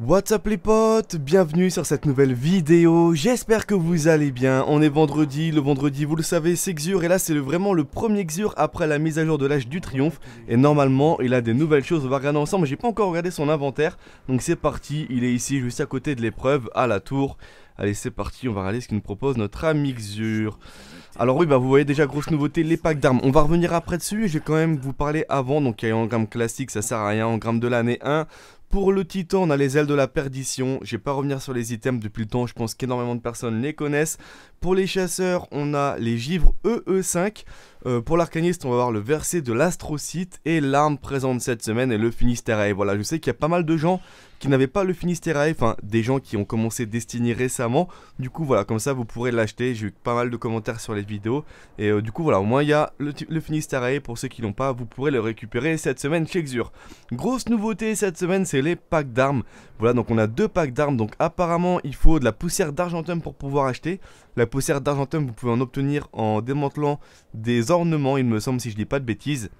What's up les potes, bienvenue sur cette nouvelle vidéo, j'espère que vous allez bien, on est vendredi, le vendredi vous le savez c'est Xur et là c'est vraiment le premier Xur après la mise à jour de l'âge du triomphe et normalement il a des nouvelles choses, on va regarder ensemble, j'ai pas encore regardé son inventaire donc c'est parti, il est ici juste à côté de l'épreuve à la tour, allez c'est parti on va regarder ce qu'il nous propose notre ami Xur alors oui, bah vous voyez déjà grosse nouveauté, les packs d'armes. On va revenir après dessus, J'ai quand même vous parler avant. Donc il y a en gramme classique, ça sert à rien, en gramme de l'année 1. Pour le titan, on a les ailes de la perdition. Je vais pas revenir sur les items depuis le temps, je pense qu'énormément de personnes les connaissent. Pour les chasseurs, on a les givres EE5. Euh, pour l'arcaniste, on va voir le verset de l'astrocyte et l'arme présente cette semaine et le Finisterae. Voilà, je sais qu'il y a pas mal de gens qui n'avaient pas le Finisterae, enfin des gens qui ont commencé Destiny récemment. Du coup, voilà, comme ça vous pourrez l'acheter. J'ai eu pas mal de commentaires sur les vidéos. Et euh, du coup, voilà, au moins il y a le, le Finisterae. Pour ceux qui l'ont pas, vous pourrez le récupérer cette semaine chez Xur. Grosse nouveauté cette semaine, c'est les packs d'armes. Voilà, donc on a deux packs d'armes. Donc apparemment, il faut de la poussière d'argentum pour pouvoir acheter. La poussière d'argentum, vous pouvez en obtenir en démantelant des ornements, il me semble, si je dis pas de bêtises.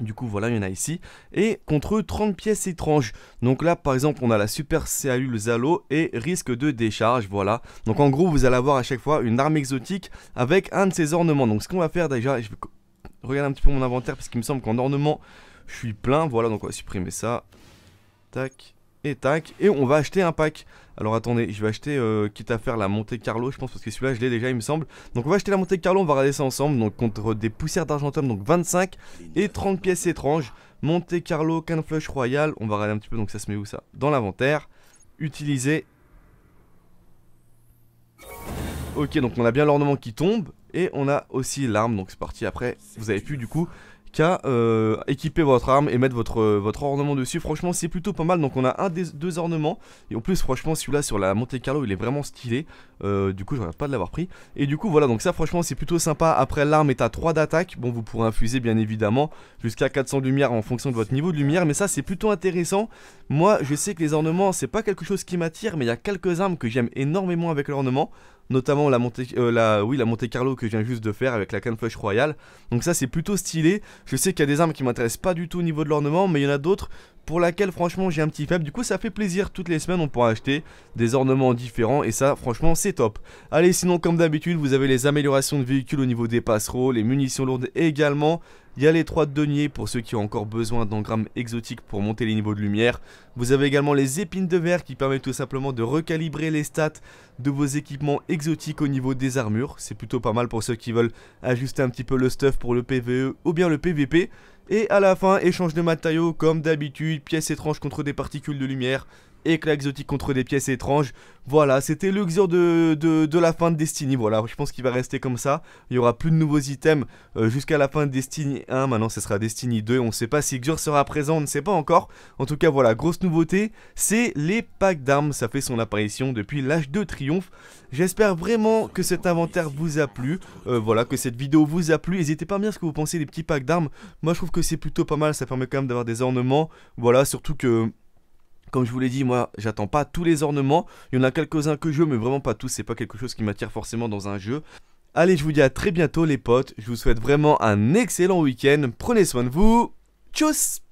Du coup, voilà, il y en a ici. Et contre eux, 30 pièces étranges. Donc là, par exemple, on a la super cellule Zalo et risque de décharge, voilà. Donc en gros, vous allez avoir à chaque fois une arme exotique avec un de ces ornements. Donc ce qu'on va faire déjà, je vais regarder un petit peu mon inventaire parce qu'il me semble qu'en ornement, je suis plein. Voilà, donc on va supprimer ça. Tac. Et tac, et on va acheter un pack. Alors attendez, je vais acheter, euh, quitte à faire la montée Carlo, je pense, parce que celui-là, je l'ai déjà, il me semble. Donc on va acheter la montée Carlo, on va regarder ça ensemble. Donc contre des poussières d'argentum, donc 25 et 30 pièces étranges. Monte Carlo, Can Flush Royal, on va regarder un petit peu, donc ça se met où ça Dans l'inventaire, utiliser. Ok, donc on a bien l'ornement qui tombe, et on a aussi l'arme, donc c'est parti. Après, vous avez pu du coup qu'à euh, équiper votre arme et mettre votre, euh, votre ornement dessus. Franchement, c'est plutôt pas mal. Donc, on a un des deux ornements. Et en plus, franchement, celui-là sur la Monte Carlo, il est vraiment stylé. Euh, du coup, je regrette pas de l'avoir pris. Et du coup, voilà. Donc, ça, franchement, c'est plutôt sympa. Après, l'arme est à 3 d'attaque. Bon, vous pourrez infuser, bien évidemment, jusqu'à 400 lumières en fonction de votre niveau de lumière. Mais ça, c'est plutôt intéressant. Moi, je sais que les ornements, c'est pas quelque chose qui m'attire. Mais il y a quelques armes que j'aime énormément avec l'ornement notamment la Monte euh, la, oui, la Carlo que je viens juste de faire avec la canne flush royale. Donc ça c'est plutôt stylé. Je sais qu'il y a des armes qui m'intéressent pas du tout au niveau de l'ornement, mais il y en a d'autres pour laquelle franchement j'ai un petit faible. Du coup ça fait plaisir, toutes les semaines on pourra acheter des ornements différents et ça franchement c'est top. Allez sinon comme d'habitude vous avez les améliorations de véhicules au niveau des passereaux, les munitions lourdes également, il y a les 3 deniers pour ceux qui ont encore besoin d'engrammes exotiques pour monter les niveaux de lumière. Vous avez également les épines de verre qui permettent tout simplement de recalibrer les stats de vos équipements exotiques au niveau des armures. C'est plutôt pas mal pour ceux qui veulent ajuster un petit peu le stuff pour le PvE ou bien le PvP. Et à la fin, échange de matériaux comme d'habitude, pièces étranges contre des particules de lumière, éclat exotique contre des pièces étranges. Voilà, c'était le Xur de, la fin de Destiny. Voilà, je pense qu'il va rester comme ça. Il y aura plus de nouveaux items euh, jusqu'à la fin de Destiny 1. Maintenant, ce sera Destiny 2. On ne sait pas si Xur sera présent, on ne sait pas encore. En tout cas, voilà, grosse nouveauté, c'est les packs d'armes. Ça fait son apparition depuis l'âge de triomphe. J'espère vraiment que cet inventaire vous a plu. Euh, voilà, que cette vidéo vous a plu. N'hésitez pas à me dire ce que vous pensez des petits packs d'armes. Moi, je trouve que c'est plutôt pas mal. Ça permet quand même d'avoir des ornements. Voilà, surtout que comme je vous l'ai dit, moi, j'attends pas tous les ornements. Il y en a quelques-uns que je veux, mais vraiment pas tous. C'est pas quelque chose qui m'attire forcément dans un jeu. Allez, je vous dis à très bientôt, les potes. Je vous souhaite vraiment un excellent week-end. Prenez soin de vous. Tchuss